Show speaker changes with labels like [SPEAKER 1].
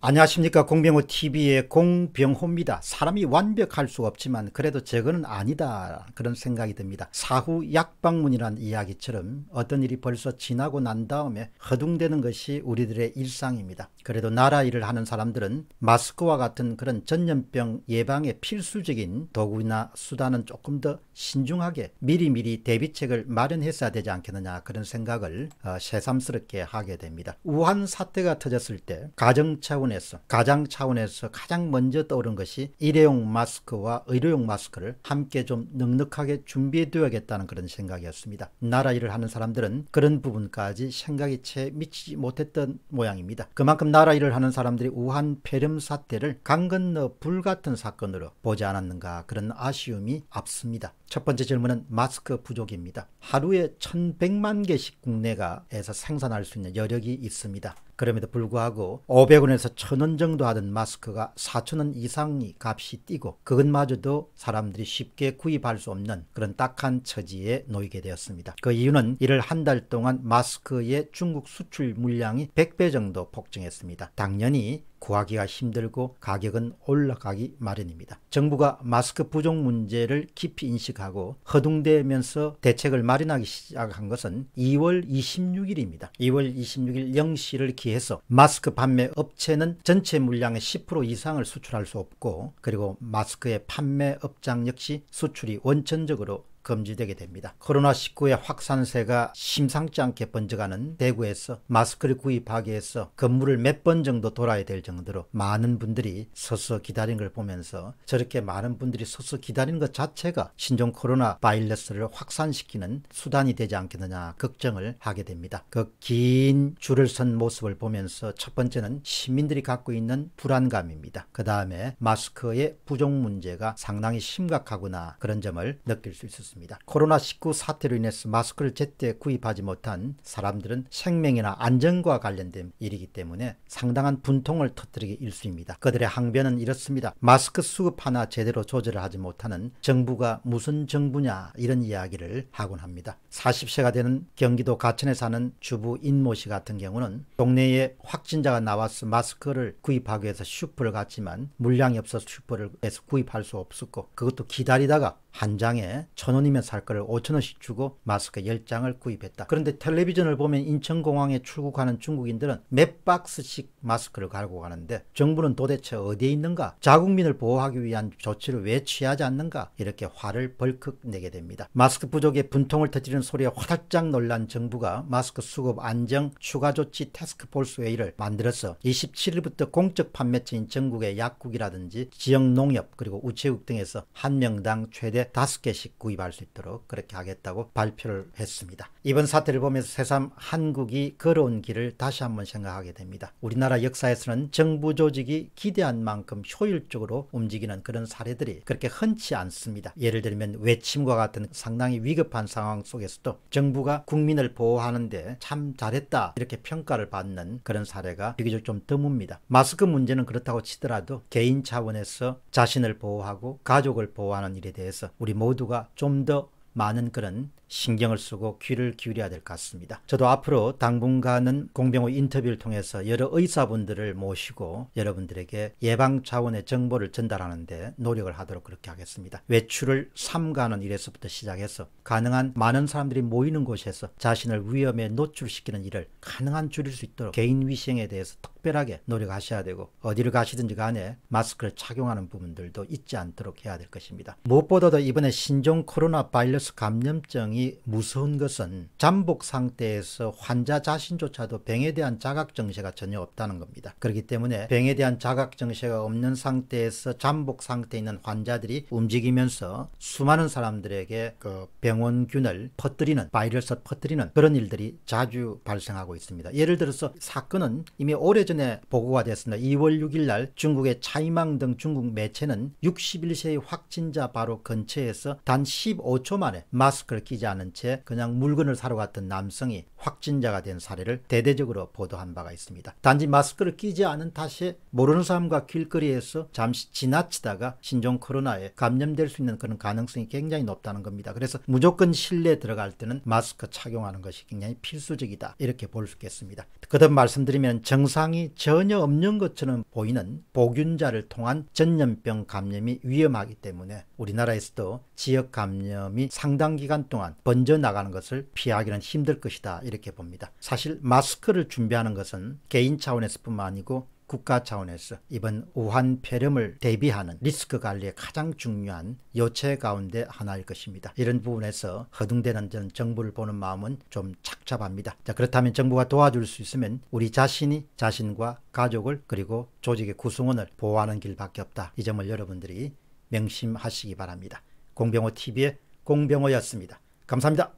[SPEAKER 1] 안녕하십니까 공병호 TV의 공병호입니다. 사람이 완벽할 수 없지만 그래도 제거는 아니다 그런 생각이 듭니다. 사후 약방문이란 이야기처럼 어떤 일이 벌써 지나고 난 다음에 허둥대는 것이 우리들의 일상입니다. 그래도 나라 일을 하는 사람들은 마스크와 같은 그런 전염병 예방에 필수적인 도구나 수단은 조금 더 신중하게 미리미리 대비책을 마련했어야 되지 않겠느냐 그런 생각을 어, 새삼스럽게 하게 됩니다. 우한 사태가 터졌을 때 가정 차원 차원에서 가장 차원에서 가장 먼저 떠오른 것이 일회용 마스크와 의료용 마스크를 함께 좀 넉넉하게 준비해 두어야겠다는 그런 생각이었습니다. 나라 일을 하는 사람들은 그런 부분까지 생각이 채 미치지 못했던 모양입니다. 그만큼 나라 일을 하는 사람들이 우한 폐렴 사태를 강 건너 불 같은 사건으로 보지 않았는가 그런 아쉬움이 앞섭니다. 첫 번째 질문은 마스크 부족입니다. 하루에 1100만 개씩 국내가 에서 생산할 수 있는 여력이 있습니다. 그럼에도 불구하고 500원에서 1000원 정도 하던 마스크가 4000원 이상이 값이 뛰고 그것마저도 사람들이 쉽게 구입할 수 없는 그런 딱한 처지에 놓이게 되었습니다. 그 이유는 이를 한 달 동안 마스크의 중국 수출 물량이 100배 정도 폭증했습니다. 당연히 구하기가 힘들고 가격은 올라가기 마련입니다. 정부가 마스크 부족 문제를 깊이 인식하고 허둥대면서 대책을 마련하기 시작한 것은 2월 26일입니다. 2월 26일 0시를 기해서 마스크 판매 업체는 전체 물량의 10% 이상을 수출할 수 없고 그리고 마스크의 판매 업장 역시 수출이 원천적으로 금지되게 됩니다. 코로나19의 확산세가 심상치 않게 번져가는 대구에서 마스크를 구입하기 위해서 건물을 몇 번 정도 돌아야 될 정도로 많은 분들이 서서 기다린 걸 보면서 저렇게 많은 분들이 서서 기다리는 것 자체가 신종 코로나 바이러스를 확산시키는 수단이 되지 않겠느냐 걱정을 하게 됩니다. 그 긴 줄을 선 모습을 보면서 첫 번째는 시민들이 갖고 있는 불안감입니다. 그 다음에 마스크의 부족 문제가 상당히 심각하구나 그런 점을 느낄 수 있었습니다. 있습니다. 코로나19 사태로 인해서 마스크를 제때 구입하지 못한 사람들은 생명이나 안전과 관련된 일이기 때문에 상당한 분통을 터뜨리기 일쑤입니다. 그들의 항변은 이렇습니다. 마스크 수급 하나 제대로 조절을 하지 못하는 정부가 무슨 정부냐 이런 이야기를 하곤 합니다. 40세가 되는 경기도 가천에 사는 주부 인모 씨 같은 경우는 동네에 확진자가 나와서 마스크를 구입하기 위해서 슈퍼를 갔지만 물량이 없어서 슈퍼를 해서 구입할 수 없었고 그것도 기다리다가 한 장에 천 원이면 살 거를 오천 원씩 주고 마스크 열장을 구입했다. 그런데 텔레비전을 보면 인천공항에 출국하는 중국인들은 몇 박스씩 마스크를 갈고 가는데 정부는 도대체 어디에 있는가? 자국민을 보호하기 위한 조치를 왜 취하지 않는가? 이렇게 화를 벌컥 내게 됩니다. 마스크 부족에 분통을 터뜨리는 소리에 화닥짝 놀란 정부가 마스크 수급 안정 추가 조치 태스크폴스 회의를 만들어서 27일부터 공적 판매처인 전국의 약국이라든지 지역 농협 그리고 우체국 등에서 한 명당 최대 하루 다섯 개씩 구입할 수 있도록 그렇게 하겠다고 발표를 했습니다. 이번 사태를 보면서 새삼 한국이 걸어온 길을 다시 한번 생각하게 됩니다. 우리나라 역사에서는 정부 조직이 기대한 만큼 효율적으로 움직이는 그런 사례들이 그렇게 흔치 않습니다. 예를 들면 외침과 같은 상당히 위급한 상황 속에서도 정부가 국민을 보호하는데 참 잘했다 이렇게 평가를 받는 그런 사례가 비교적 좀 드뭅니다. 마스크 문제는 그렇다고 치더라도 개인 차원에서 자신을 보호하고 가족을 보호하는 일에 대해서 우리 모두가 좀 더 많은 그런 신경을 쓰고 귀를 기울여야 될 것 같습니다. 저도 앞으로 당분간은 공병호 인터뷰를 통해서 여러 의사분들을 모시고 여러분들에게 예방 차원의 정보를 전달하는데 노력을 하도록 그렇게 하겠습니다. 외출을 삼가는 일에서부터 시작해서 가능한 많은 사람들이 모이는 곳에서 자신을 위험에 노출시키는 일을 가능한 줄일 수 있도록 개인 위생에 대해서 특별하게 노력하셔야 되고 어디를 가시든지 간에 마스크를 착용하는 부분들도 잊지 않도록 해야 될 것입니다. 무엇보다도 이번에 신종 코로나 바이러스 감염증이 병이 무서운 것은 잠복 상태에서 환자 자신조차도 병에 대한 자각증세가 전혀 없다는 겁니다. 그렇기 때문에 병에 대한 자각증세가 없는 상태에서 잠복 상태에 있는 환자들이 움직이면서 수많은 사람들에게 그 병원균을 퍼뜨리는 바이러스 퍼뜨리는 그런 일들이 자주 발생하고 있습니다. 예를 들어서 사건은 이미 오래전에 보고가 됐습니다. 2월 6일 날 중국의 차이망 등 중국 매체는 61세의 확진자 바로 근처에서 단 15초 만에 마스크를 끼지 않은 채 그냥 물건을 사러 갔던 남성이 확진자가 된 사례를 대대적으로 보도한 바가 있습니다. 단지 마스크를 끼지 않은 탓에 모르는 사람과 길거리에서 잠시 지나치다가 신종 코로나에 감염될 수 있는 그런 가능성이 굉장히 높다는 겁니다. 그래서 무조건 실내에 들어갈 때는 마스크 착용하는 것이 굉장히 필수적이다. 이렇게 볼 수 있겠습니다. 그듭 말씀드리면 정상이 전혀 없는 것처럼 보이는 보균자를 통한 전염병 감염이 위험하기 때문에 우리나라에서도 지역 감염이 상당 기간 동안 번져 나가는 것을 피하기는 힘들 것이다 이렇게 봅니다. 사실 마스크를 준비하는 것은 개인 차원에서뿐만 아니고 국가 차원에서 이번 우한 폐렴을 대비하는 리스크 관리의 가장 중요한 요체 가운데 하나일 것입니다. 이런 부분에서 허둥대는 전 정부를 보는 마음은 좀 착잡합니다. 자, 그렇다면 정부가 도와줄 수 있으면 우리 자신이 자신과 가족을 그리고 조직의 구성원을 보호하는 길밖에 없다. 이 점을 여러분들이 명심하시기 바랍니다. 공병호 TV의 공병호였습니다. 감사합니다.